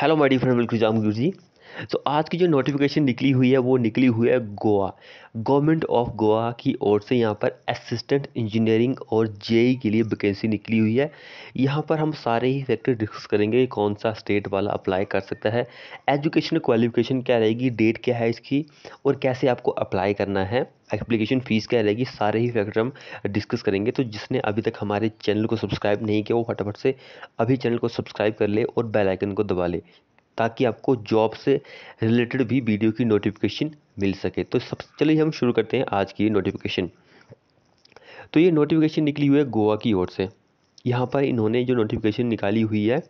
hello my dear friend बिल्कुल जाम गुरु जी तो आज की जो नोटिफिकेशन निकली हुई है वो निकली हुई है गोवा गवर्नमेंट ऑफ गोवा की ओर से यहाँ पर असिस्टेंट इंजीनियरिंग और जेई e e के लिए वैकेंसी निकली हुई है यहाँ पर हम सारे ही फैक्टर डिस्कस करेंगे कौन सा स्टेट वाला अप्लाई कर सकता है एजुकेशन क्वालिफिकेशन क्या रहेगी डेट क्या है इसकी और कैसे आपको अप्लाई करना है एप्लीकेशन फ़ीस क्या रहेगी सारे ही फैक्टर हम डिस्कस करेंगे तो जिसने अभी तक हमारे चैनल को सब्सक्राइब नहीं किया वो फटाफट से अभी चैनल को सब्सक्राइब कर ले और बेल आइकन को दबा ले ताकि आपको जॉब से रिलेटेड भी वीडियो की नोटिफिकेशन मिल सके तो सब चलिए हम शुरू करते हैं आज की नोटिफिकेशन तो ये नोटिफिकेशन निकली हुई है गोवा की ओर से यहाँ पर इन्होंने जो नोटिफिकेशन निकाली हुई है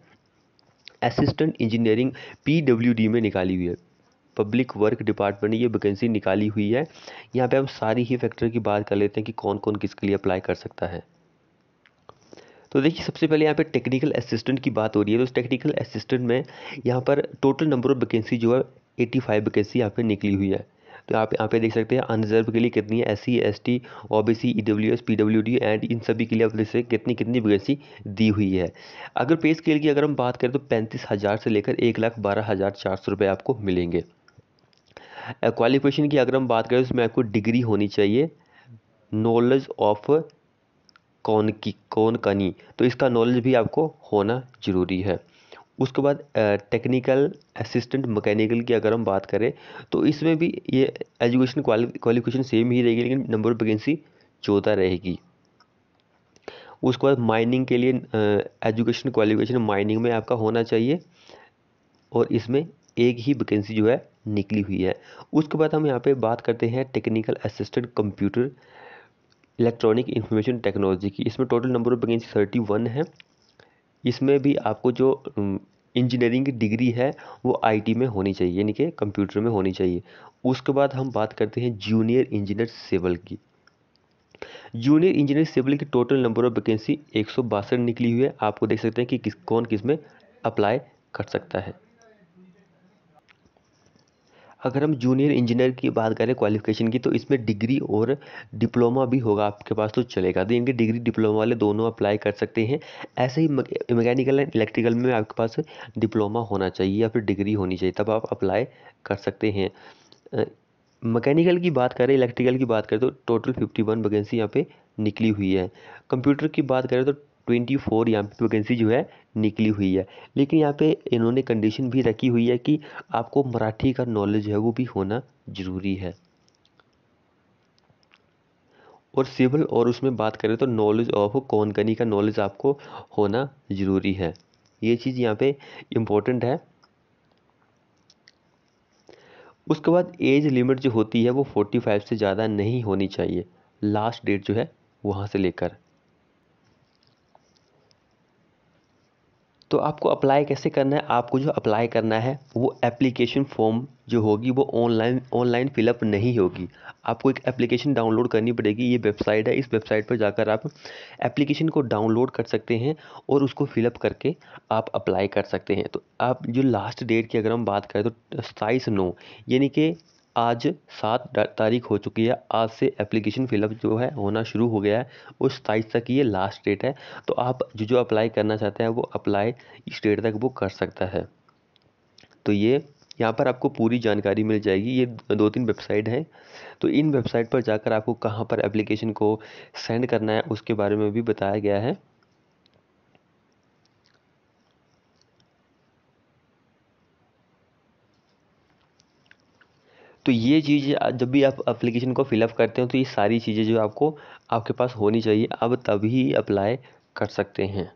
असिस्टेंट इंजीनियरिंग पी में निकाली हुई है पब्लिक वर्क डिपार्टमेंट ने ये वैकेंसी निकाली हुई है यहाँ पे हम सारी ही फैक्टर की बात कर लेते हैं कि कौन कौन किसके लिए अप्लाई कर सकता है तो देखिए सबसे पहले यहाँ पे टेक्निकल असिस्टेंट की बात हो रही है तो उस टेक्निकल असिस्टेंट में यहाँ पर टोटल नंबर ऑफ वैकेंसी जो है एटी फाइव वैकेंसी यहाँ पे निकली हुई है तो आप यहाँ पे देख सकते हैं अनरिजर्व के लिए कितनी है S C S T O B C E W S P W D and इन सभी के लिए आप देख सकते कितनी कितनी वैकेंसी दी हुई है अगर पे स्केल की अगर हम बात करें तो पैंतीस हज़ार से लेकर एक लाख बारह हज़ार चार सौ रुपये आपको मिलेंगे क्वालिफिकेशन की अगर हम बात करें तो उसमें आपको डिग्री होनी चाहिए नॉलेज ऑफ कौन की कौन कनी तो इसका नॉलेज भी आपको होना ज़रूरी है उसके बाद टेक्निकल असिस्टेंट मैकेनिकल की अगर हम बात करें तो इसमें भी ये एजुकेशन क्वालिफिकेशन सेम ही रहेगी लेकिन नंबर ऑफ वैकेंसी चौदह रहेगी उसके बाद माइनिंग के लिए एजुकेशन क्वालिफिकेशन माइनिंग में आपका होना चाहिए और इसमें एक ही वैकेंसी जो है निकली हुई है उसके बाद हम यहाँ पे बात करते हैं technical assistant computer electronic information technology की इसमें total number of vacancy thirty one है इसमें भी आपको जो इंजीनियरिंग की डिग्री है वो आईटी में होनी चाहिए यानी कि कंप्यूटर में होनी चाहिए उसके बाद हम बात करते हैं जूनियर इंजीनियर सिविल की जूनियर इंजीनियर सिविल की टोटल नंबर ऑफ वैकेंसी एक निकली हुई है आपको देख सकते हैं कि किस कौन किस में अप्लाई कर सकता है अगर हम जूनियर इंजीनियर की बात करें क्वालिफिकेशन की तो इसमें डिग्री और डिप्लोमा भी होगा आपके पास तो चलेगा तो इनके डिग्री डिप्लोमा वाले दोनों अप्लाई कर सकते हैं ऐसे ही मैकेनिकल एंड इलेक्ट्रिकल में आपके पास डिप्लोमा होना चाहिए या फिर डिग्री होनी चाहिए तब आप अप्लाई कर सकते हैं मैकेनिकल की बात करें इलेक्ट्रिकल की बात करें तो टोटल फिफ्टी वन वैकेंसी यहाँ पे निकली हुई है कंप्यूटर की बात करें तो ट्वेंटी फोर यहाँ पे वैकेंसी जो है निकली हुई है लेकिन यहाँ पे इन्होंने कंडीशन भी रखी हुई है कि आपको मराठी का नॉलेज है वो भी होना ज़रूरी है और सिविल और उसमें बात करें तो नॉलेज ऑफ कौनकनी का नॉलेज आपको होना ज़रूरी है ये चीज़ यहाँ पे इम्पोर्टेंट है उसके बाद एज लिमिट जो होती है वो फोर्टी फाइव से ज़्यादा नहीं होनी चाहिए लास्ट डेट जो है वहाँ से लेकर तो आपको अप्लाई कैसे करना है आपको जो अप्लाई करना है वो एप्लीकेशन फॉर्म जो होगी वो ऑनलाइन ऑनलाइन फिलअप नहीं होगी आपको एक एप्लीकेशन डाउनलोड करनी पड़ेगी ये वेबसाइट है इस वेबसाइट पर जाकर आप एप्लीकेशन को डाउनलोड कर सकते हैं और उसको फिलअप करके आप अप्लाई कर सकते हैं तो आप जो लास्ट डेट की अगर हम बात करें तो साइस नौ यानी कि आज सात तारीख हो चुकी है आज से एप्लीकेशन फिलअप जो है होना शुरू हो गया है उस सताईस तक ये लास्ट डेट है तो आप जो जो अप्लाई करना चाहते हैं वो अप्लाई इस डेट तक वो कर सकता है तो ये यहाँ पर आपको पूरी जानकारी मिल जाएगी ये दो तीन वेबसाइट हैं तो इन वेबसाइट पर जाकर आपको कहाँ पर एप्लीकेशन को सेंड करना है उसके बारे में भी बताया गया है तो ये चीज़ जब भी आप अप्लीकेशन को फिलअप करते हो तो ये सारी चीज़ें जो आपको आपके पास होनी चाहिए अब तभी अप्लाई कर सकते हैं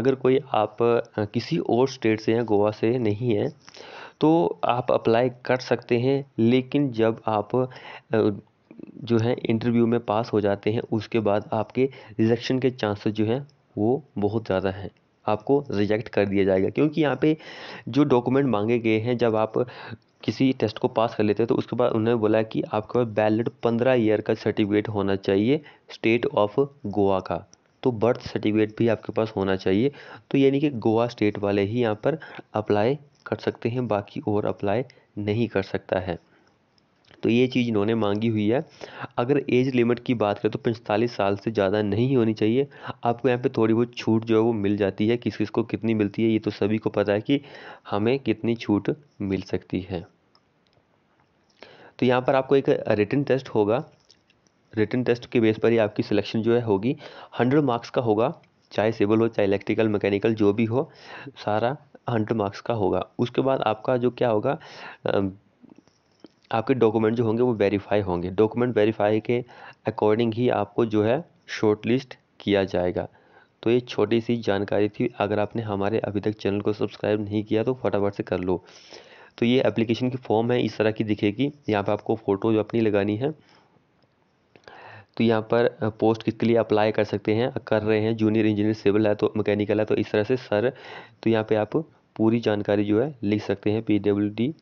अगर कोई आप किसी और स्टेट से या गोवा से नहीं है तो आप अप्लाई कर सकते हैं लेकिन जब आप जो है इंटरव्यू में पास हो जाते हैं उसके बाद आपके रिजेक्शन के चांसेस जो हैं वो बहुत ज़्यादा हैं आपको रिजेक्ट कर दिया जाएगा क्योंकि यहाँ पे जो डॉक्यूमेंट मांगे गए हैं जब आप किसी टेस्ट को पास कर लेते हैं तो उसके बाद उन्होंने बोला कि आपके पास वैलिड पंद्रह ईयर का सर्टिफिकेट होना चाहिए स्टेट ऑफ गोवा का तो बर्थ सर्टिफिकेट भी आपके पास होना चाहिए तो यानी कि गोवा स्टेट वाले ही यहाँ पर अप्लाई कर सकते हैं बाकी और अप्लाई नहीं कर सकता है तो ये चीज़ इन्होंने मांगी हुई है अगर एज लिमिट की बात करें तो पैंतालीस साल से ज़्यादा नहीं होनी चाहिए आपको यहाँ पे थोड़ी बहुत छूट जो है वो मिल जाती है किस किस को कितनी मिलती है ये तो सभी को पता है कि हमें कितनी छूट मिल सकती है तो यहाँ पर आपको एक रिटर्न टेस्ट होगा रिटर्न टेस्ट के बेस पर ही आपकी सिलेक्शन जो है होगी हंड्रेड मार्क्स का होगा चाहे सिविल हो चाहे इलेक्ट्रिकल मैकेनिकल जो भी हो सारा हंड्रेड मार्क्स का होगा उसके बाद आपका जो क्या होगा आपके डॉक्यूमेंट जो होंगे वो वेरीफाई होंगे डॉक्यूमेंट वेरीफाई के अकॉर्डिंग ही आपको जो है शॉर्ट लिस्ट किया जाएगा तो ये छोटी सी जानकारी थी अगर आपने हमारे अभी तक चैनल को सब्सक्राइब नहीं किया तो फटाफट से कर लो तो ये एप्लीकेशन की फॉर्म है इस तरह की दिखेगी यहाँ पर आपको फ़ोटो जो अपनी लगानी है तो यहाँ पर पोस्ट किसके लिए अप्लाई कर सकते हैं कर रहे हैं जूनियर इंजीनियर सिविल है तो मैकेनिकल है तो इस तरह से सर तो यहाँ पे आप पूरी जानकारी जो है लिख सकते हैं पी डब्ल्यू डी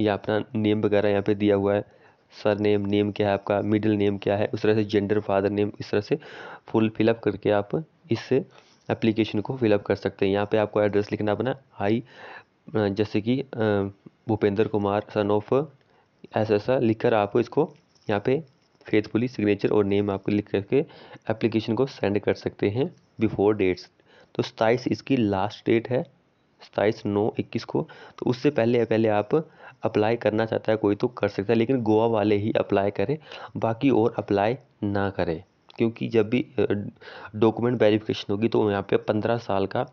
या अपना नेम वगैरह यहाँ पे दिया हुआ है सर नेम नेम क्या है आपका मिडिल नेम क्या है उस तरह से जेंडर फादर नेम इस तरह से फुल फिलअप करके आप इस एप्लीकेशन को फिलअप कर सकते हैं यहाँ पे आपको एड्रेस लिखना अपना हाई जैसे कि भूपेंद्र कुमार सन ऑफ ऐसा ऐसा कर आप इसको यहाँ पे फेथफुली सिग्नेचर और नेम आपको लिख करके एप्लीकेशन को सेंड कर सकते हैं बिफोर डेट्स तो सताइस इसकी लास्ट डेट है सताइस नौ इक्कीस को तो उससे पहले पहले आप अप्लाई करना चाहता है कोई तो कर सकता है लेकिन गोवा वाले ही अप्लाई करें बाकी और अप्लाई ना करें क्योंकि जब भी डॉक्यूमेंट वेरिफिकेशन होगी तो यहाँ पे पंद्रह साल का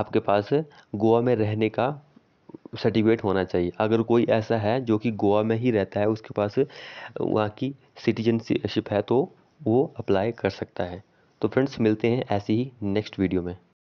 आपके पास गोवा में रहने का सर्टिफिकेट होना चाहिए अगर कोई ऐसा है जो कि गोवा में ही रहता है उसके पास वहाँ की सिटीजनशिप है तो वो अप्लाई कर सकता है तो फ्रेंड्स मिलते हैं ऐसे ही नेक्स्ट वीडियो में